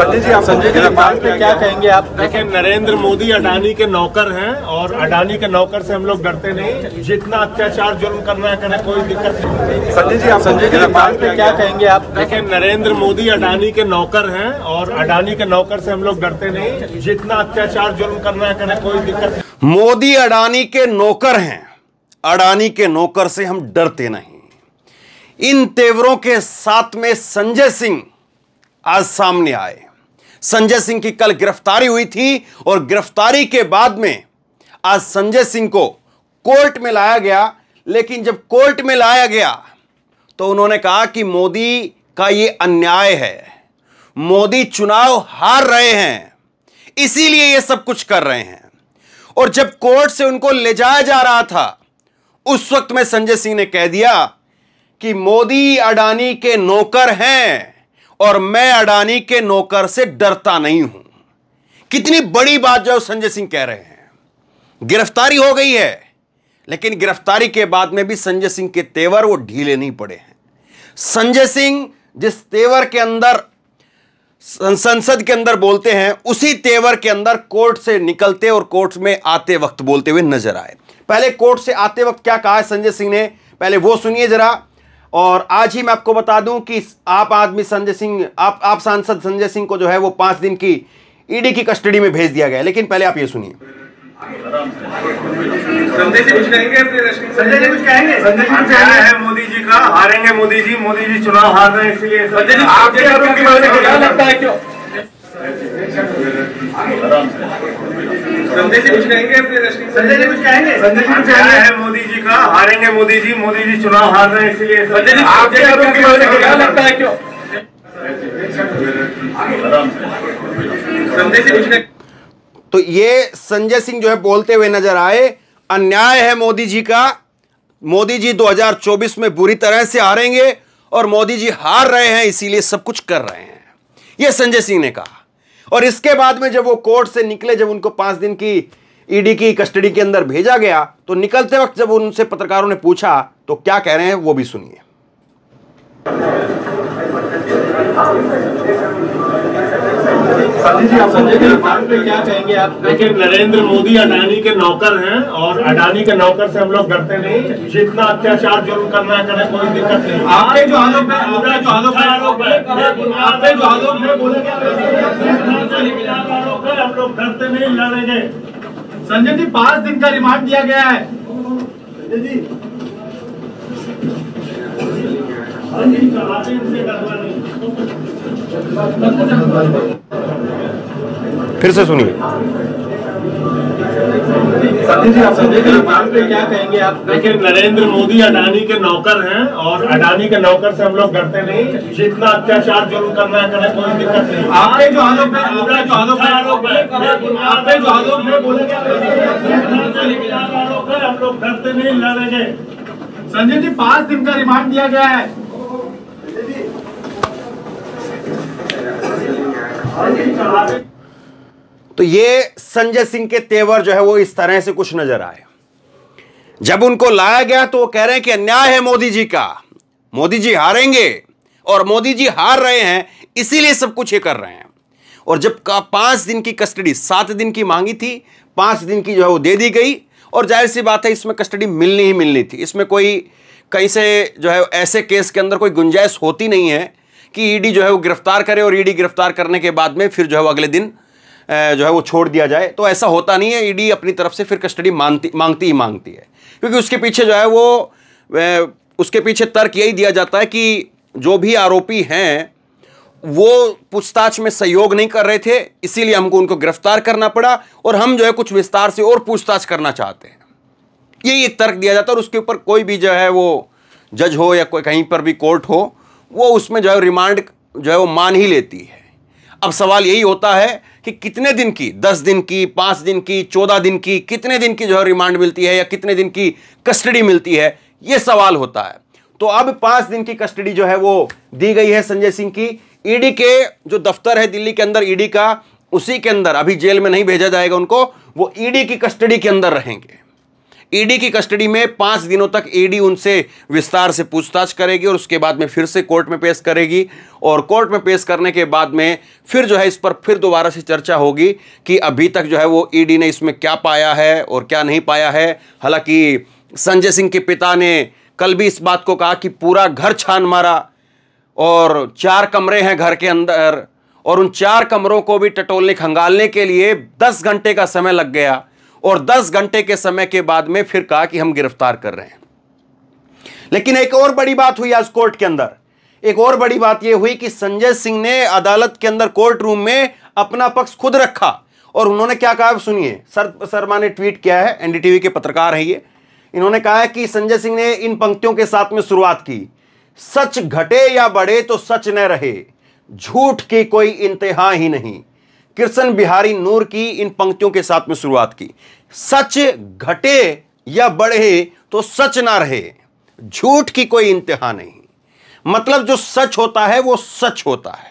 संजय जी आप संजय जी बात पे क्या कहेंगे आप देखिए नरेंद्र मोदी अडानी के नौकर हैं और अडानी के नौकर से हम लोग डरते नहीं जितना अत्याचार जुर्म करना है कोई दिक्कत नहीं संजय जी आप संजय जी बात पे क्या कहेंगे आप देखिए नरेंद्र मोदी अडानी के नौकर हैं और अडानी के नौकर से हम लोग डरते नहीं जितना अत्याचार जुर्म करना है करें कोई दिक्कत मोदी अडानी के नौकर हैं अडानी के नौकर से हम डरते नहीं इन तेवरों के साथ में संजय सिंह आज सामने आए संजय सिंह की कल गिरफ्तारी हुई थी और गिरफ्तारी के बाद में आज संजय सिंह को कोर्ट में लाया गया लेकिन जब कोर्ट में लाया गया तो उन्होंने कहा कि मोदी का ये अन्याय है मोदी चुनाव हार रहे हैं इसीलिए ये सब कुछ कर रहे हैं और जब कोर्ट से उनको ले जाया जा रहा था उस वक्त में संजय सिंह ने कह दिया कि मोदी अडानी के नौकर हैं और मैं अडानी के नौकर से डरता नहीं हूं कितनी बड़ी बात जो संजय सिंह कह रहे हैं गिरफ्तारी हो गई है लेकिन गिरफ्तारी के बाद में भी संजय सिंह के तेवर वो ढीले नहीं पड़े हैं संजय सिंह जिस तेवर के अंदर संसद के अंदर बोलते हैं उसी तेवर के अंदर कोर्ट से निकलते और कोर्ट में आते वक्त बोलते हुए नजर आए पहले कोर्ट से आते वक्त क्या कहा है संजय सिंह ने पहले वो सुनिए जरा और आज ही मैं आपको बता दूं कि आप आदमी संजय सिंह आप आप सांसद संजय सिंह को जो है वो पांच दिन की ईडी e की कस्टडी में भेज दिया गया लेकिन पहले आप ये सुनिए संजय जी कुछ कहेंगे संजय जी कुछ कहेंगे है मोदी जी का हारेंगे मोदी जी मोदी जी चुनाव हार रहे हैं इसलिए संजय जी आपके लगता है क्यों संजय जी कुछ कहेंगे संजय जी कुछ हाँ, कहेंगे है मोदी जी का हारेंगे मोदी जी मोदी जी चुनाव हार रहे हैं इसलिए संजय जी आपके क्या लगता है क्यों संजय जी कुछ तो ये संजय सिंह जो है बोलते हुए नजर आए अन्याय है मोदी जी का मोदी जी 2024 में बुरी तरह से हारेंगे और मोदी जी हार रहे हैं इसीलिए सब कुछ कर रहे हैं ये संजय सिंह ने कहा और इसके बाद में जब वो कोर्ट से निकले जब उनको पांच दिन की ईडी e की कस्टडी के अंदर भेजा गया तो निकलते वक्त जब उनसे पत्रकारों ने पूछा तो क्या कह रहे हैं वो भी सुनिए देखिए नरेंद्र मोदी अडानी के नौकर हैं और अडानी के नौकर से हम लोग डरते नहीं जितना अत्याचार जरूर करना करे कोई दिक्कत नहीं आपके जो आरोप है आपका जो आरोप है आरोप है आपके जो आरोप है बोले आरोप है हम लोग डरते नहीं लड़ेंगे संजय जी पांच दिन का रिमांड दिया गया है जी फिर से सुनिए देखिए नरेंद्र मोदी अडानी के नौकर हैं और अडानी के नौकर से हम लोग डरते नहीं जितना अत्याचार जरूर करना है करें कोई दिक्कत नहीं आपने जो आरोप है आपने जो आरोप है आरोप है आपने जो आरोप है बोले हम लोग डरते नहीं लड़ेंगे संजय जी पांच दिन का रिमांड दिया गया है तो ये संजय सिंह के तेवर जो है वो इस तरह से कुछ नजर आए जब उनको लाया गया तो वो कह रहे हैं कि अन्याय है मोदी जी का मोदी जी हारेंगे और मोदी जी हार रहे हैं इसीलिए सब कुछ ये कर रहे हैं और जब पांच दिन की कस्टडी सात दिन की मांगी थी पांच दिन की जो है वो दे दी गई और जाहिर सी बात है इसमें कस्टडी मिलनी ही मिलनी थी इसमें कोई कहीं से जो है ऐसे केस के अंदर कोई गुंजाइश होती नहीं है कि ईडी e जो है वो गिरफ्तार करे और ईडी e गिरफ्तार करने के बाद में फिर जो है वो अगले दिन जो है वो छोड़ दिया जाए तो ऐसा होता नहीं है ईडी e अपनी तरफ से फिर कस्टडी मांगती मांगती ही मांगती है क्योंकि उसके पीछे जो है वो उसके पीछे तर्क यही दिया जाता है कि जो भी आरोपी हैं वो पूछताछ में सहयोग नहीं कर रहे थे इसीलिए हमको उनको गिरफ्तार करना पड़ा और हम जो है कुछ विस्तार से और पूछताछ करना चाहते हैं यही एक तर्क दिया जाता है और उसके ऊपर कोई भी जो है वो जज हो या कोई कहीं पर भी कोर्ट हो वो उसमें जो है रिमांड जो है वो मान ही लेती है अब सवाल यही होता है कि कितने दिन की दस दिन की पांच दिन की चौदह दिन की कितने दिन की जो है रिमांड मिलती है या कितने दिन की कस्टडी मिलती है ये सवाल होता है तो अब पांच दिन की कस्टडी जो है वो दी गई है संजय सिंह की ईडी के जो दफ्तर है दिल्ली के अंदर ईडी का उसी के अंदर अभी जेल में नहीं भेजा जाएगा उनको वो ईडी की कस्टडी के अंदर रहेंगे ईडी की कस्टडी में पांच दिनों तक ईडी उनसे विस्तार से पूछताछ करेगी और उसके बाद में फिर से कोर्ट में पेश करेगी और कोर्ट में पेश करने के बाद में फिर जो है इस पर फिर दोबारा से चर्चा होगी कि अभी तक जो है वो ईडी ने इसमें क्या पाया है और क्या नहीं पाया है हालांकि संजय सिंह के पिता ने कल भी इस बात को कहा कि पूरा घर छान मारा और चार कमरे हैं घर के अंदर और उन चार कमरों को भी टटोलने खंगालने के लिए दस घंटे का समय लग गया और 10 घंटे के समय के बाद में फिर कहा कि हम गिरफ्तार कर रहे हैं लेकिन एक और बड़ी बात हुई आज कोर्ट के अंदर एक और बड़ी बात यह हुई कि संजय सिंह ने अदालत के अंदर कोर्ट रूम में अपना पक्ष खुद रखा और उन्होंने क्या कहा सुनिए सर शर्मा ने ट्वीट किया है एनडीटीवी के पत्रकार है ये इन्होंने कहा है कि संजय सिंह ने इन पंक्तियों के साथ में शुरुआत की सच घटे या बढ़े तो सच न रहे झूठ की कोई इंतहा ही नहीं कृष्ण बिहारी नूर की इन पंक्तियों के साथ में शुरुआत की सच घटे या बढ़े तो सच ना रहे झूठ की कोई इंतहा नहीं मतलब जो सच होता है वो सच होता है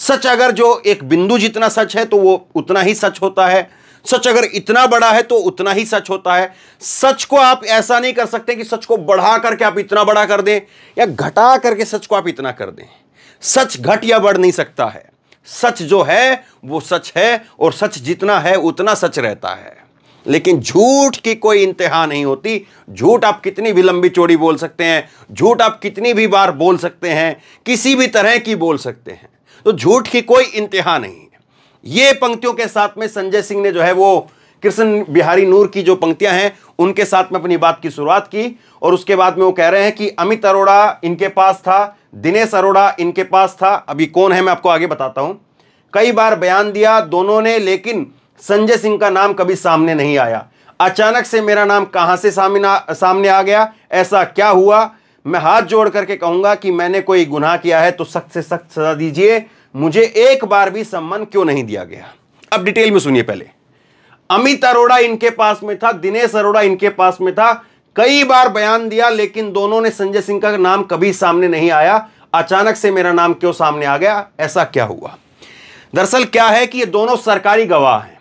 सच अगर जो एक बिंदु जितना सच है तो वो उतना ही सच होता है सच अगर इतना बड़ा है तो उतना ही सच होता है सच को आप ऐसा नहीं कर सकते कि सच को बढ़ा करके आप इतना बड़ा कर दें या घटा करके सच को आप इतना कर दें सच घट या बढ़ नहीं सकता है सच जो है वो सच है और सच जितना है उतना सच रहता है लेकिन झूठ की कोई इंतहा नहीं होती झूठ आप कितनी भी लंबी चौड़ी बोल सकते हैं झूठ आप कितनी भी बार बोल सकते हैं किसी भी तरह की बोल सकते हैं तो झूठ की कोई इंतहा नहीं है ये पंक्तियों के साथ में संजय सिंह ने जो है वो कृष्ण बिहारी नूर की जो पंक्तियां हैं उनके साथ में अपनी बात की शुरुआत की और उसके बाद में वो कह रहे हैं कि अमित अरोड़ा इनके पास था दिनेश अरोड़ा इनके पास था अभी कौन है मैं आपको आगे बताता हूं कई बार बयान दिया दोनों ने लेकिन संजय सिंह का नाम कभी सामने नहीं आया अचानक से मेरा नाम कहां से सामने सामने आ गया ऐसा क्या हुआ मैं हाथ जोड़ करके कहूंगा कि मैंने कोई गुनाह किया है तो सख्त से सख्त सजा दीजिए मुझे एक बार भी सम्मान क्यों नहीं दिया गया अब डिटेल में सुनिए पहले अमित अरोड़ा इनके पास में था दिनेश अरोड़ा इनके पास में था कई बार बयान दिया लेकिन दोनों ने संजय सिंह का नाम कभी सामने नहीं आया अचानक से मेरा नाम क्यों सामने आ गया ऐसा क्या हुआ दरअसल क्या है कि ये दोनों सरकारी गवाह हैं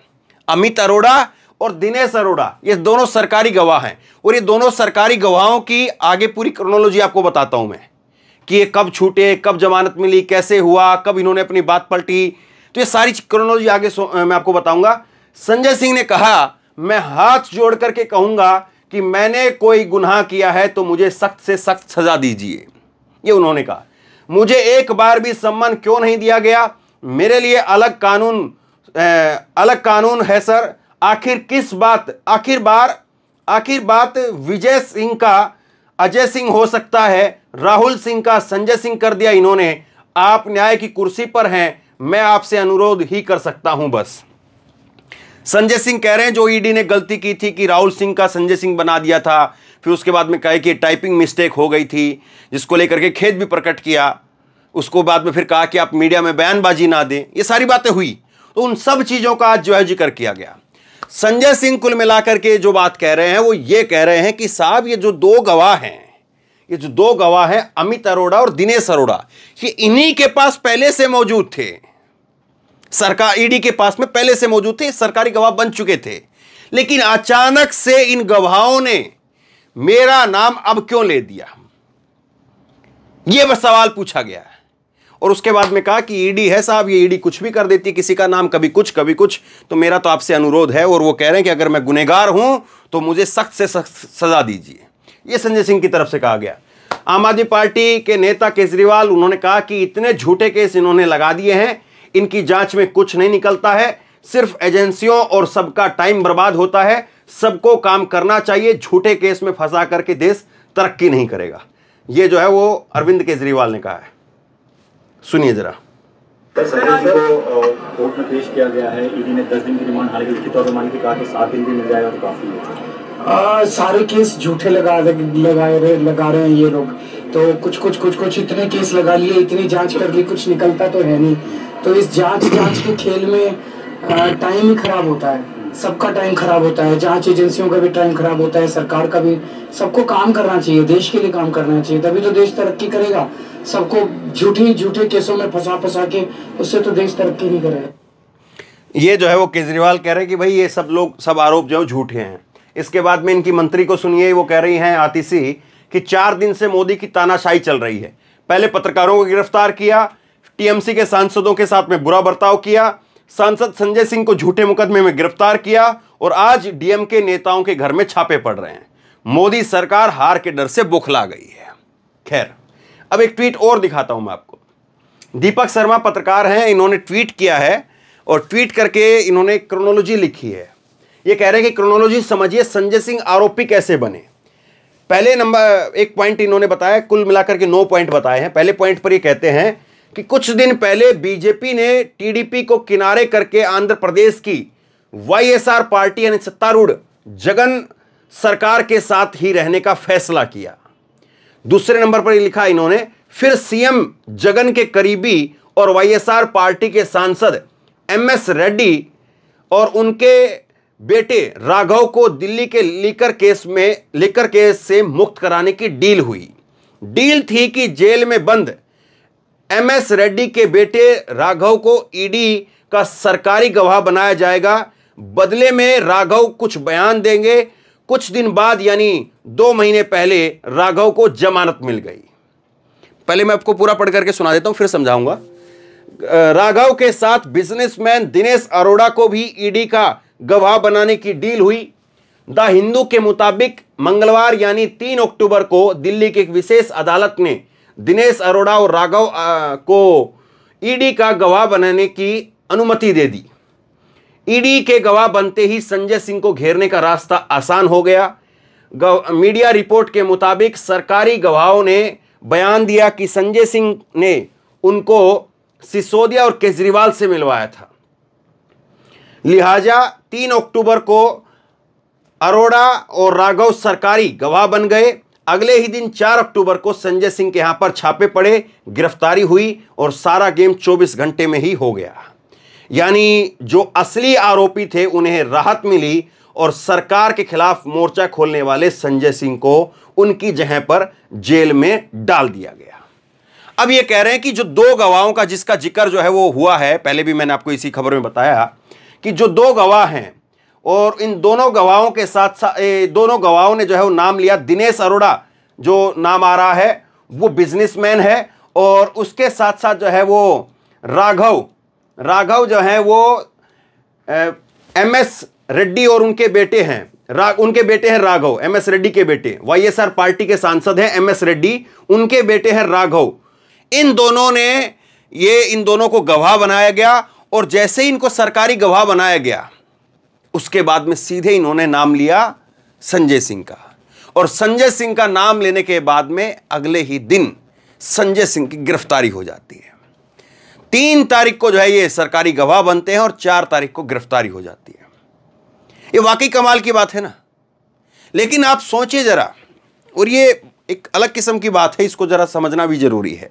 अमित अरोड़ा और दिनेश अरोड़ा ये दोनों सरकारी गवाह हैं और ये दोनों सरकारी गवाहों की आगे पूरी क्रोनोलॉजी आपको बताता हूं मैं कि ये कब छूटे कब जमानत मिली कैसे हुआ कब इन्होंने अपनी बात पलटी तो ये सारी क्रोनोलॉजी आगे मैं आपको बताऊंगा संजय सिंह ने कहा मैं हाथ जोड़ करके कहूंगा कि मैंने कोई गुनाह किया है तो मुझे सख्त से सख्त सजा दीजिए ये उन्होंने कहा मुझे एक बार भी सम्मान क्यों नहीं दिया गया मेरे लिए अलग कानून अलग कानून है सर आखिर किस बात आखिर बार आखिर बात विजय सिंह का अजय सिंह हो सकता है राहुल सिंह का संजय सिंह कर दिया इन्होंने आप न्याय की कुर्सी पर हैं मैं आपसे अनुरोध ही कर सकता हूं बस संजय सिंह कह रहे हैं जो ईडी e ने गलती की थी कि राहुल सिंह का संजय सिंह बना दिया था फिर उसके बाद में कहे कि टाइपिंग मिस्टेक हो गई थी जिसको लेकर के खेद भी प्रकट किया उसको बाद में फिर कहा कि आप मीडिया में बयानबाजी ना दें ये सारी बातें हुई तो उन सब चीज़ों का आज जो है जिक्र किया गया संजय सिंह कुल मिलाकर के जो बात कह रहे हैं वो ये कह रहे हैं कि साहब ये जो दो गवाह हैं ये जो दो गवाह हैं अमित अरोड़ा और दिनेश अरोड़ा ये इन्हीं के पास पहले से मौजूद थे सरकार ईडी e के पास में पहले से मौजूद थे सरकारी गवाह बन चुके थे लेकिन अचानक से इन गवाहों ने मेरा नाम अब क्यों ले दिया यह सवाल पूछा गया और उसके बाद में कहा कि ईडी e है साहब ये ईडी e कुछ भी कर देती है किसी का नाम कभी कुछ कभी कुछ तो मेरा तो आपसे अनुरोध है और वो कह रहे हैं कि अगर मैं गुनेगार हूं तो मुझे सख्त से सख्त सजा दीजिए ये संजय सिंह की तरफ से कहा गया आम आदमी पार्टी के नेता केजरीवाल उन्होंने कहा कि इतने झूठे केस इन्होंने लगा दिए हैं इनकी जांच में कुछ नहीं निकलता है सिर्फ एजेंसियों और सबका टाइम बर्बाद होता है सबको काम करना चाहिए झूठे केस में फंसा करके देश तरक्की नहीं करेगा ये जो है वो अरविंद केजरीवाल ने कहा है सुनिए जरा सारे केस झूठे लगा लगाए रहे लगा रहे हैं ये लोग तो कुछ कुछ कुछ कुछ इतने केस लगा लिए इतनी जांच कर ली कुछ निकलता तो है नहीं तो इस जांच जांच के खेल में टाइम ही खराब होता है सबका टाइम खराब होता है जांच एजेंसियों का भी टाइम खराब होता है सरकार का भी सबको काम करना चाहिए देश के लिए काम करना चाहिए तभी तो देश तरक्की करेगा सबको झूठे झूठे केसों में फंसा फंसा के उससे तो देश तरक्की नहीं करेगा ये जो है वो केजरीवाल कह रहे हैं कि भाई ये सब लोग सब आरोप जो झूठे हैं इसके बाद में इनकी मंत्री को सुनिए वो कह रही हैं आतिशी कि चार दिन से मोदी की तानाशाही चल रही है पहले पत्रकारों को गिरफ्तार किया टीएमसी के सांसदों के साथ में बुरा बर्ताव किया सांसद संजय सिंह को झूठे मुकदमे में गिरफ्तार किया और आज डीएम के नेताओं के घर में छापे पड़ रहे हैं मोदी सरकार हार के डर से बुखला गई है खैर अब एक ट्वीट और दिखाता हूं मैं आपको दीपक शर्मा पत्रकार हैं इन्होंने ट्वीट किया है और ट्वीट करके इन्होंने क्रोनोलॉजी लिखी है ये कह रहे हैं कि क्रोनोलॉजी समझिए संजय सिंह आरोपी कैसे बने पहले नंबर एक पॉइंट इन्होंने बताया कुल मिलाकर के नौ पॉइंट बताए हैं पहले पॉइंट पर ये कहते हैं कि कुछ दिन पहले बीजेपी ने टीडीपी को किनारे करके आंध्र प्रदेश की वाईएसआर पार्टी यानी सत्तारूढ़ जगन सरकार के साथ ही रहने का फैसला किया दूसरे नंबर पर लिखा इन्होंने फिर सीएम जगन के करीबी और वाईएसआर पार्टी के सांसद एमएस रेड्डी और उनके बेटे राघव को दिल्ली के लीकर केस में लेकर केस से मुक्त कराने की डील हुई डील थी कि जेल में बंद एमएस रेड्डी के बेटे राघव को ईडी का सरकारी गवाह बनाया जाएगा बदले में राघव कुछ बयान देंगे कुछ दिन बाद यानी दो महीने पहले राघव को जमानत मिल गई पहले मैं आपको पूरा पढ़ करके सुना देता हूं फिर समझाऊंगा राघव के साथ बिजनेसमैन दिनेश अरोड़ा को भी ईडी का गवाह बनाने की डील हुई द हिंदू के मुताबिक मंगलवार यानी तीन अक्टूबर को दिल्ली की एक विशेष अदालत ने दिनेश अरोड़ा और राघव को ईडी e का गवाह बनाने की अनुमति दे दी ईडी e के गवाह बनते ही संजय सिंह को घेरने का रास्ता आसान हो गया मीडिया रिपोर्ट के मुताबिक सरकारी गवाहों ने बयान दिया कि संजय सिंह ने उनको सिसोदिया और केजरीवाल से मिलवाया था लिहाजा तीन अक्टूबर को अरोड़ा और राघव सरकारी गवाह बन गए अगले ही दिन 4 अक्टूबर को संजय सिंह के यहां पर छापे पड़े गिरफ्तारी हुई और सारा गेम 24 घंटे में ही हो गया यानी जो असली आरोपी थे उन्हें राहत मिली और सरकार के खिलाफ मोर्चा खोलने वाले संजय सिंह को उनकी जगह पर जेल में डाल दिया गया अब ये कह रहे हैं कि जो दो गवाहों का जिसका जिक्र जो है वो हुआ है पहले भी मैंने आपको इसी खबर में बताया कि जो दो गवाह हैं और इन दोनों गवाहों के साथ साथ दोनों गवाहों ने जो है वो नाम लिया दिनेश अरोड़ा जो नाम आ रहा है वो बिजनेसमैन है और उसके साथ साथ जो है वो राघव राघव जो है वो एम एस रेड्डी और उनके बेटे हैं राग उनके बेटे हैं राघव एम एस रेड्डी के बेटे वाई एस आर पार्टी के सांसद हैं एम एस रेड्डी उनके बेटे हैं राघव इन दोनों ने ये इन दोनों को गवाह बनाया गया और जैसे ही इनको सरकारी गवाह बनाया गया उसके बाद में सीधे इन्होंने नाम लिया संजय सिंह का और संजय सिंह का नाम लेने के बाद में अगले ही दिन संजय सिंह की गिरफ्तारी हो जाती है तीन तारीख को जो है ये सरकारी गवाह बनते हैं और चार तारीख को गिरफ्तारी हो जाती है ये वाकई कमाल की बात है ना लेकिन आप सोचिए ज़रा और ये एक अलग किस्म की बात है इसको ज़रा समझना भी ज़रूरी है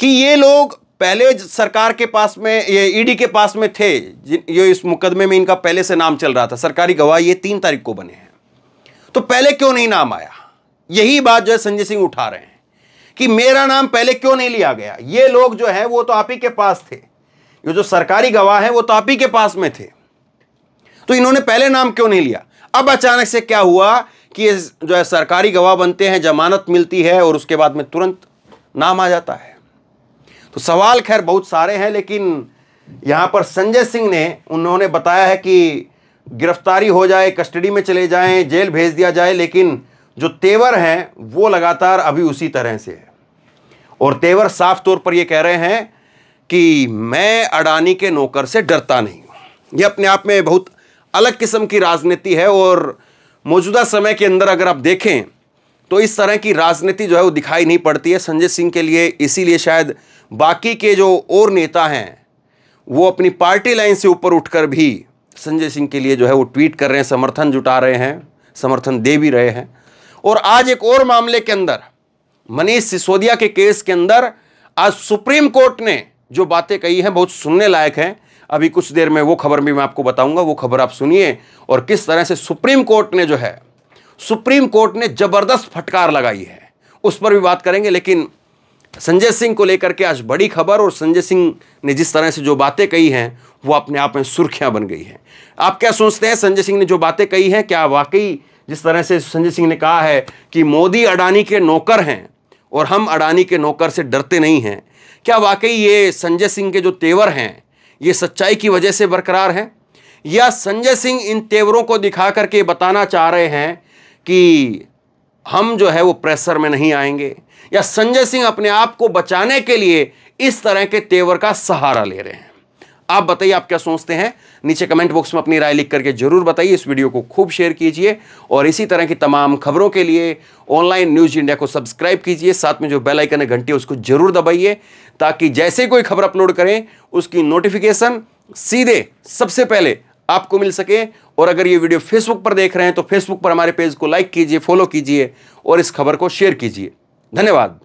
कि ये लोग पहले सरकार के पास में ये ईडी e के पास में थे ये इस मुकदमे में इनका पहले से नाम चल रहा था सरकारी गवाह ये तीन तारीख को बने हैं तो पहले क्यों नहीं नाम आया यही बात जो है संजय सिंह उठा रहे हैं कि मेरा नाम पहले क्यों नहीं लिया गया ये लोग जो है वो तो आप ही के पास थे ये जो सरकारी गवाह है वो तो आप ही के पास में थे तो इन्होंने पहले नाम क्यों नहीं लिया अब अचानक से क्या हुआ कि जो है सरकारी गवाह बनते हैं जमानत मिलती है और उसके बाद में तुरंत नाम आ जाता है तो सवाल खैर बहुत सारे हैं लेकिन यहाँ पर संजय सिंह ने उन्होंने बताया है कि गिरफ्तारी हो जाए कस्टडी में चले जाएं जेल भेज दिया जाए लेकिन जो तेवर हैं वो लगातार अभी उसी तरह से है और तेवर साफ तौर पर ये कह रहे हैं कि मैं अडानी के नौकर से डरता नहीं हूँ ये अपने आप में बहुत अलग किस्म की राजनीति है और मौजूदा समय के अंदर अगर आप देखें तो इस तरह की राजनीति जो है वो दिखाई नहीं पड़ती है संजय सिंह के लिए इसीलिए शायद बाकी के जो और नेता हैं वो अपनी पार्टी लाइन से ऊपर उठकर भी संजय सिंह के लिए जो है वो ट्वीट कर रहे हैं समर्थन जुटा रहे हैं समर्थन दे भी रहे हैं और आज एक और मामले के अंदर मनीष सिसोदिया के केस के अंदर आज सुप्रीम कोर्ट ने जो बातें कही हैं बहुत सुनने लायक हैं अभी कुछ देर में वो खबर भी मैं आपको बताऊंगा वो खबर आप सुनिए और किस तरह से सुप्रीम कोर्ट ने जो है सुप्रीम कोर्ट ने जबरदस्त फटकार लगाई है उस पर भी बात करेंगे लेकिन संजय सिंह को लेकर के आज बड़ी खबर और संजय सिंह ने जिस तरह से जो बातें कही हैं वो अपने आप में सुर्खियां बन गई हैं आप क्या सोचते हैं संजय सिंह ने जो बातें कही हैं क्या वाकई जिस तरह से संजय सिंह ने कहा है कि मोदी अडानी के नौकर हैं और हम अडानी के नौकर से डरते नहीं हैं क्या वाकई ये संजय सिंह के जो तेवर हैं ये सच्चाई की वजह से बरकरार हैं या संजय सिंह इन तेवरों को दिखा करके बताना चाह रहे हैं कि हम जो है वो प्रेशर में नहीं आएंगे या संजय सिंह अपने आप को बचाने के लिए इस तरह के तेवर का सहारा ले रहे हैं आप बताइए आप क्या सोचते हैं नीचे कमेंट बॉक्स में अपनी राय लिख करके जरूर बताइए इस वीडियो को खूब शेयर कीजिए और इसी तरह की तमाम खबरों के लिए ऑनलाइन न्यूज़ इंडिया को सब्सक्राइब कीजिए साथ में जो बेल आइकन है घंटी उसको जरूर दबाइए ताकि जैसे कोई खबर अपलोड करें उसकी नोटिफिकेशन सीधे सबसे पहले आपको मिल सके और अगर ये वीडियो फेसबुक पर देख रहे हैं तो फेसबुक पर हमारे पेज को लाइक कीजिए फॉलो कीजिए और इस खबर को शेयर कीजिए धन्यवाद